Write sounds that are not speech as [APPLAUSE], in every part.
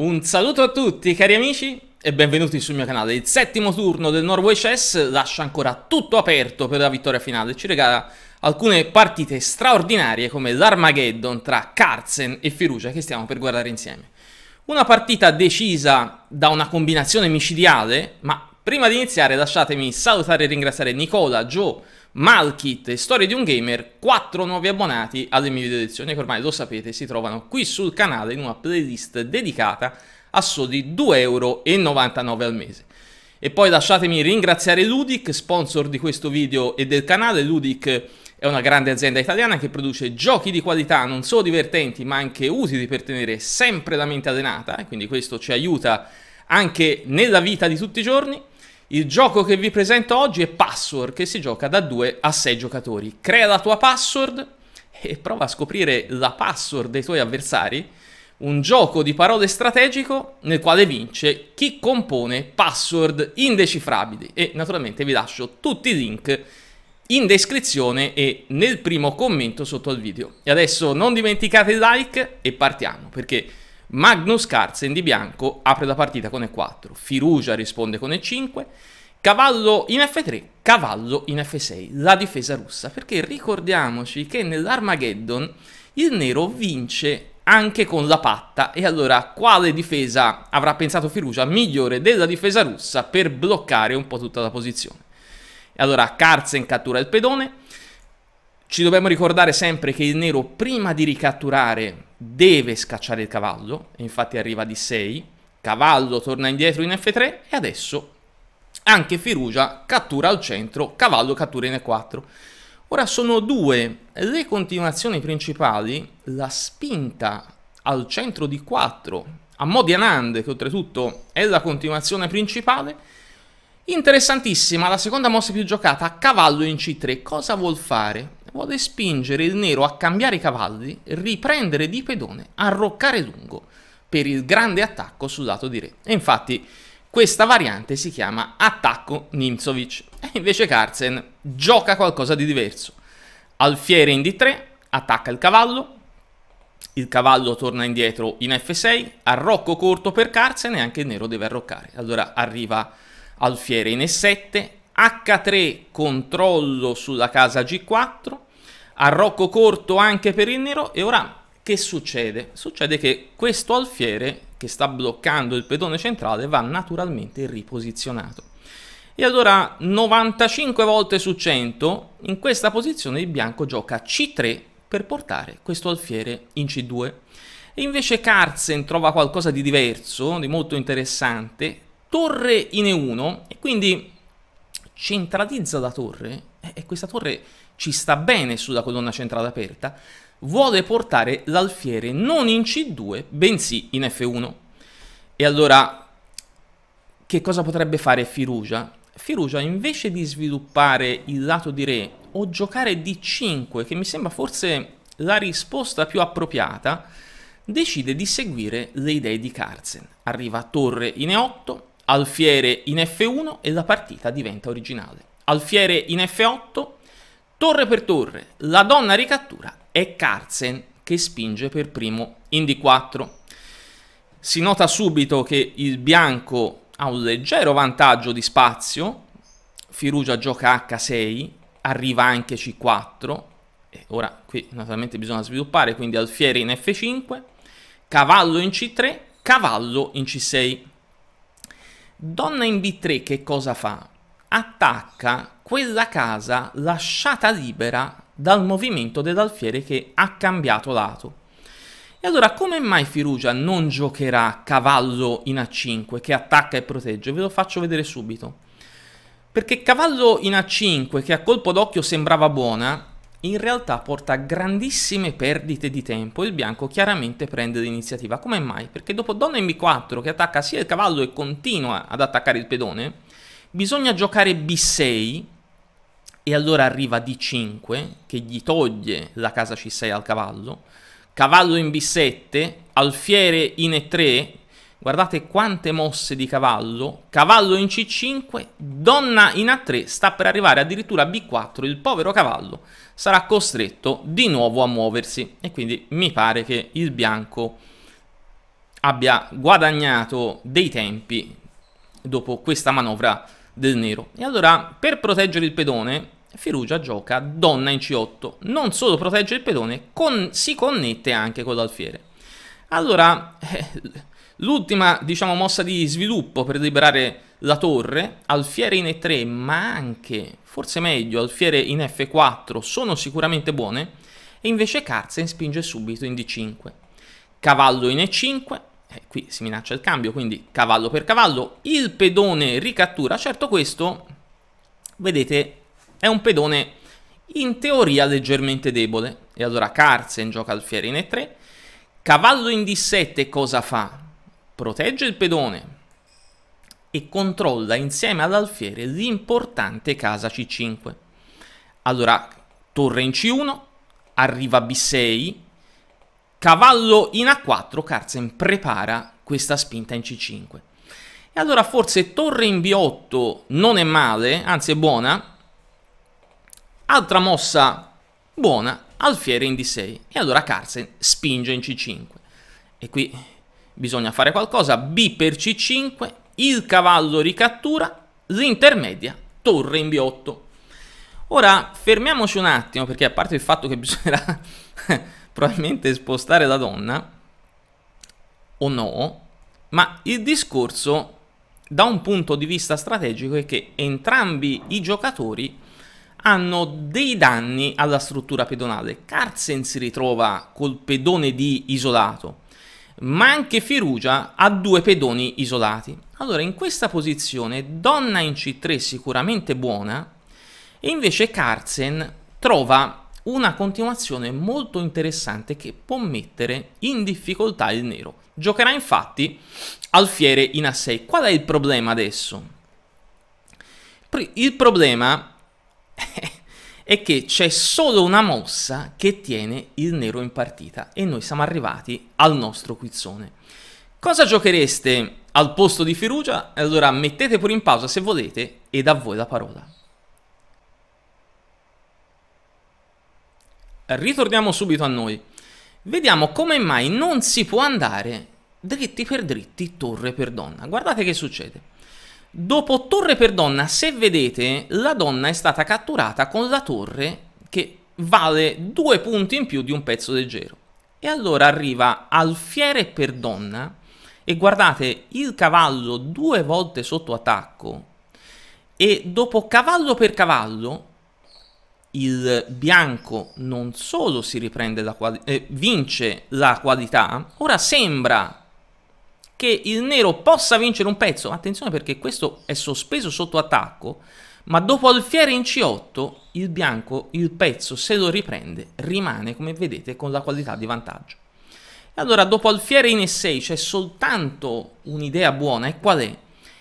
Un saluto a tutti cari amici e benvenuti sul mio canale. Il settimo turno del Norway Chess lascia ancora tutto aperto per la vittoria finale. Ci regala alcune partite straordinarie come l'Armageddon tra Carzen e Firugia che stiamo per guardare insieme. Una partita decisa da una combinazione micidiale, ma prima di iniziare lasciatemi salutare e ringraziare Nicola, Joe, Malkit, Storie di un Gamer, 4 nuovi abbonati alle mie video lezioni che ormai lo sapete si trovano qui sul canale in una playlist dedicata a soli 2,99 euro al mese. E poi lasciatemi ringraziare Ludic, sponsor di questo video e del canale. Ludic è una grande azienda italiana che produce giochi di qualità non solo divertenti ma anche utili per tenere sempre la mente allenata e quindi questo ci aiuta anche nella vita di tutti i giorni. Il gioco che vi presento oggi è Password, che si gioca da 2 a 6 giocatori. Crea la tua password e prova a scoprire la password dei tuoi avversari. Un gioco di parole strategico nel quale vince chi compone password indecifrabili. E naturalmente vi lascio tutti i link in descrizione e nel primo commento sotto al video. E adesso non dimenticate il like e partiamo perché Magnus Carlsen di bianco apre la partita con E4, Firugia risponde con E5, cavallo in F3, cavallo in F6, la difesa russa, perché ricordiamoci che nell'Armageddon il nero vince anche con la patta e allora quale difesa avrà pensato Firugia migliore della difesa russa per bloccare un po' tutta la posizione. E allora Carlsen cattura il pedone, ci dobbiamo ricordare sempre che il nero prima di ricatturare deve scacciare il cavallo, infatti arriva di 6, cavallo torna indietro in F3 e adesso anche Firugia cattura al centro, cavallo cattura in E4. Ora sono due le continuazioni principali, la spinta al centro di 4 a modi Anand, che oltretutto è la continuazione principale, interessantissima, la seconda mossa più giocata, cavallo in C3, cosa vuol fare? vuole spingere il nero a cambiare i cavalli, riprendere di pedone, arroccare lungo per il grande attacco sul lato di re. E infatti questa variante si chiama attacco Nimzovic. E invece Carlsen gioca qualcosa di diverso. Alfiere in D3, attacca il cavallo, il cavallo torna indietro in F6, arrocco corto per Carlsen e anche il nero deve arroccare. Allora arriva alfiere in E7, H3 controllo sulla casa G4, arrocco corto anche per il nero e ora che succede? Succede che questo alfiere che sta bloccando il pedone centrale va naturalmente riposizionato. E allora 95 volte su 100 in questa posizione il bianco gioca C3 per portare questo alfiere in C2. E invece Carlsen trova qualcosa di diverso, di molto interessante, torre in E1 e quindi centralizza la torre, e questa torre ci sta bene sulla colonna centrale aperta, vuole portare l'alfiere non in C2, bensì in F1. E allora, che cosa potrebbe fare Firugia? Firugia, invece di sviluppare il lato di re o giocare D5, che mi sembra forse la risposta più appropriata, decide di seguire le idee di Carzen. Arriva a torre in E8, Alfiere in F1 e la partita diventa originale. Alfiere in F8, torre per torre, la donna ricattura e Carzen che spinge per primo in D4. Si nota subito che il bianco ha un leggero vantaggio di spazio, Firugia gioca H6, arriva anche C4, ora qui naturalmente bisogna sviluppare, quindi alfiere in F5, cavallo in C3, cavallo in C6. Donna in B3 che cosa fa? Attacca quella casa lasciata libera dal movimento dell'alfiere che ha cambiato lato. E allora come mai Firugia non giocherà cavallo in A5 che attacca e protegge? Ve lo faccio vedere subito. Perché cavallo in A5 che a colpo d'occhio sembrava buona, in realtà porta grandissime perdite di tempo. Il bianco chiaramente prende l'iniziativa. Come mai? Perché dopo donna in b4 che attacca sia il cavallo e continua ad attaccare il pedone, bisogna giocare b6 e allora arriva d5 che gli toglie la casa c6 al cavallo. Cavallo in b7, alfiere in e3 Guardate quante mosse di cavallo. Cavallo in C5, donna in A3, sta per arrivare addirittura a B4. Il povero cavallo sarà costretto di nuovo a muoversi. E quindi mi pare che il bianco abbia guadagnato dei tempi dopo questa manovra del nero. E allora, per proteggere il pedone, Firugia gioca donna in C8. Non solo protegge il pedone, con, si connette anche con l'alfiere. Allora, eh, L'ultima, diciamo, mossa di sviluppo per liberare la torre, alfiere in E3, ma anche, forse meglio, alfiere in F4 sono sicuramente buone, e invece Carzen spinge subito in D5. Cavallo in E5, eh, qui si minaccia il cambio, quindi cavallo per cavallo, il pedone ricattura, certo questo, vedete, è un pedone in teoria leggermente debole, e allora Carzen gioca alfiere in E3, cavallo in D7 cosa fa? protegge il pedone e controlla insieme all'alfiere l'importante casa C5. Allora, torre in C1, arriva B6, cavallo in A4, Carlsen prepara questa spinta in C5. E allora forse torre in B8 non è male, anzi è buona. Altra mossa buona, alfiere in D6. E allora Carlsen spinge in C5. E qui bisogna fare qualcosa, B per C5, il cavallo ricattura, l'intermedia, torre in B8. Ora fermiamoci un attimo perché a parte il fatto che [LAUGHS] bisognerà probabilmente spostare la donna o no, ma il discorso da un punto di vista strategico è che entrambi i giocatori hanno dei danni alla struttura pedonale. Carlsen si ritrova col pedone di isolato ma anche Firugia ha due pedoni isolati. Allora in questa posizione donna in c3 sicuramente buona e invece Carlsen trova una continuazione molto interessante che può mettere in difficoltà il nero. Giocherà infatti alfiere in a6. Qual è il problema adesso? Il problema [LAUGHS] è che c'è solo una mossa che tiene il nero in partita e noi siamo arrivati al nostro quizzone. Cosa giochereste al posto di Ferugia? Allora mettete pure in pausa se volete ed a voi la parola. Ritorniamo subito a noi. Vediamo come mai non si può andare dritti per dritti, torre per donna. Guardate che succede. Dopo torre per donna, se vedete, la donna è stata catturata con la torre che vale due punti in più di un pezzo leggero. E allora arriva alfiere per donna e guardate il cavallo due volte sotto attacco e dopo cavallo per cavallo il bianco non solo si riprende la eh, vince la qualità, ora sembra che il nero possa vincere un pezzo, attenzione perché questo è sospeso sotto attacco, ma dopo alfiere in C8 il bianco il pezzo se lo riprende rimane come vedete con la qualità di vantaggio. E allora dopo alfiere in E6 c'è soltanto un'idea buona e qual è?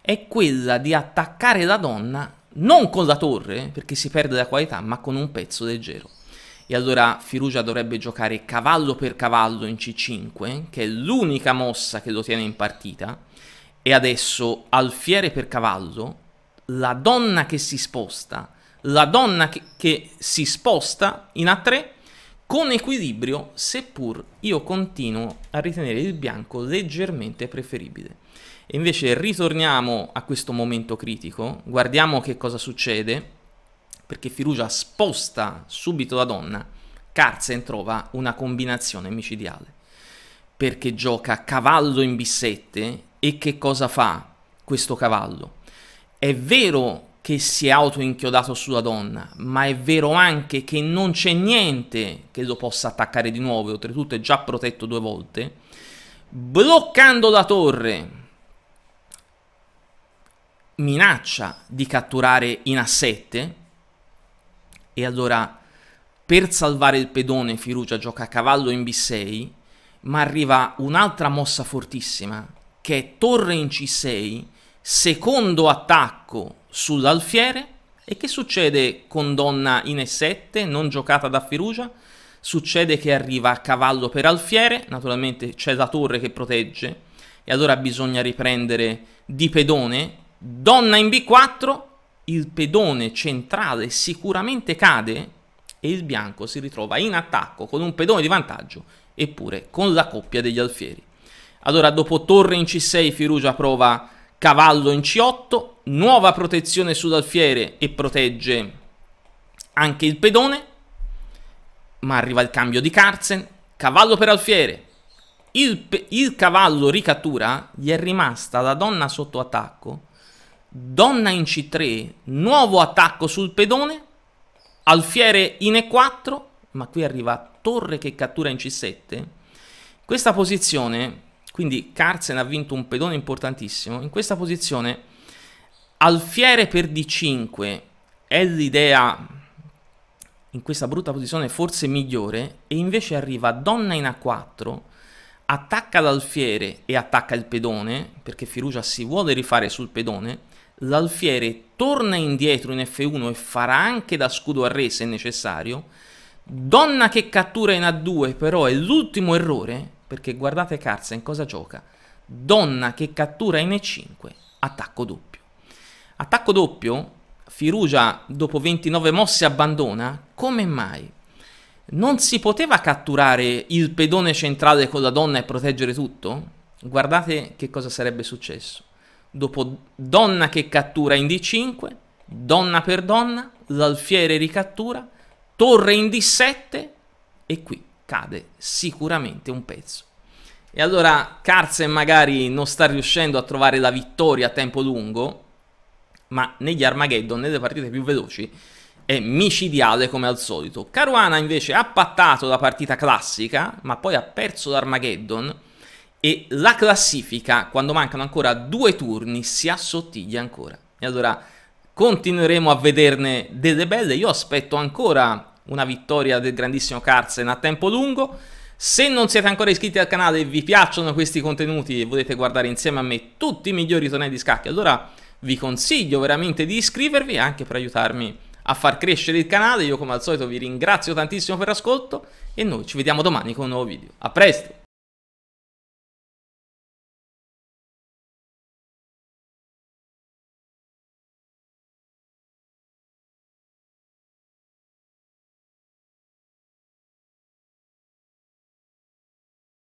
È quella di attaccare la donna non con la torre perché si perde la qualità ma con un pezzo leggero e allora Firugia dovrebbe giocare cavallo per cavallo in C5, che è l'unica mossa che lo tiene in partita, e adesso alfiere per cavallo, la donna che si sposta, la donna che, che si sposta in A3 con equilibrio, seppur io continuo a ritenere il bianco leggermente preferibile. E invece ritorniamo a questo momento critico, guardiamo che cosa succede perché Firugia sposta subito la donna, Carzen trova una combinazione micidiale, perché gioca cavallo in b7 e che cosa fa questo cavallo? È vero che si è autoinchiodato sulla donna, ma è vero anche che non c'è niente che lo possa attaccare di nuovo, oltretutto è già protetto due volte, bloccando la torre minaccia di catturare in a 7 e allora per salvare il pedone Firugia gioca a cavallo in B6, ma arriva un'altra mossa fortissima che è torre in C6, secondo attacco sull'alfiere e che succede con donna in E7 non giocata da Firugia? Succede che arriva a cavallo per alfiere, naturalmente c'è la torre che protegge e allora bisogna riprendere di pedone, donna in B4 il pedone centrale sicuramente cade e il bianco si ritrova in attacco con un pedone di vantaggio eppure con la coppia degli alfieri. Allora dopo torre in C6 Firugia prova cavallo in C8, nuova protezione sull'alfiere e protegge anche il pedone, ma arriva il cambio di Carzen, cavallo per alfiere, il, il cavallo ricattura, gli è rimasta la donna sotto attacco donna in c3, nuovo attacco sul pedone, alfiere in e4, ma qui arriva torre che cattura in c7. Questa posizione, quindi Carlsen ha vinto un pedone importantissimo, in questa posizione alfiere per d5 è l'idea in questa brutta posizione forse migliore e invece arriva donna in a4 attacca l'alfiere e attacca il pedone perché Firugia si vuole rifare sul pedone l'Alfiere torna indietro in F1 e farà anche da scudo a re se necessario. Donna che cattura in A2 però è l'ultimo errore, perché guardate Carsen cosa gioca. Donna che cattura in E5, attacco doppio. Attacco doppio, Firugia dopo 29 mosse abbandona, come mai? Non si poteva catturare il pedone centrale con la donna e proteggere tutto? Guardate che cosa sarebbe successo dopo donna che cattura in D5, donna per donna, l'alfiere ricattura, torre in D7 e qui cade sicuramente un pezzo. E allora Carzen magari non sta riuscendo a trovare la vittoria a tempo lungo, ma negli Armageddon, nelle partite più veloci, è micidiale come al solito. Caruana invece ha pattato la partita classica, ma poi ha perso l'Armageddon, e la classifica, quando mancano ancora due turni, si assottiglia ancora. E allora continueremo a vederne delle belle. Io aspetto ancora una vittoria del grandissimo Carsen a tempo lungo. Se non siete ancora iscritti al canale e vi piacciono questi contenuti e volete guardare insieme a me tutti i migliori tornei di scacchi, allora vi consiglio veramente di iscrivervi anche per aiutarmi a far crescere il canale. Io come al solito vi ringrazio tantissimo per l'ascolto e noi ci vediamo domani con un nuovo video. A presto!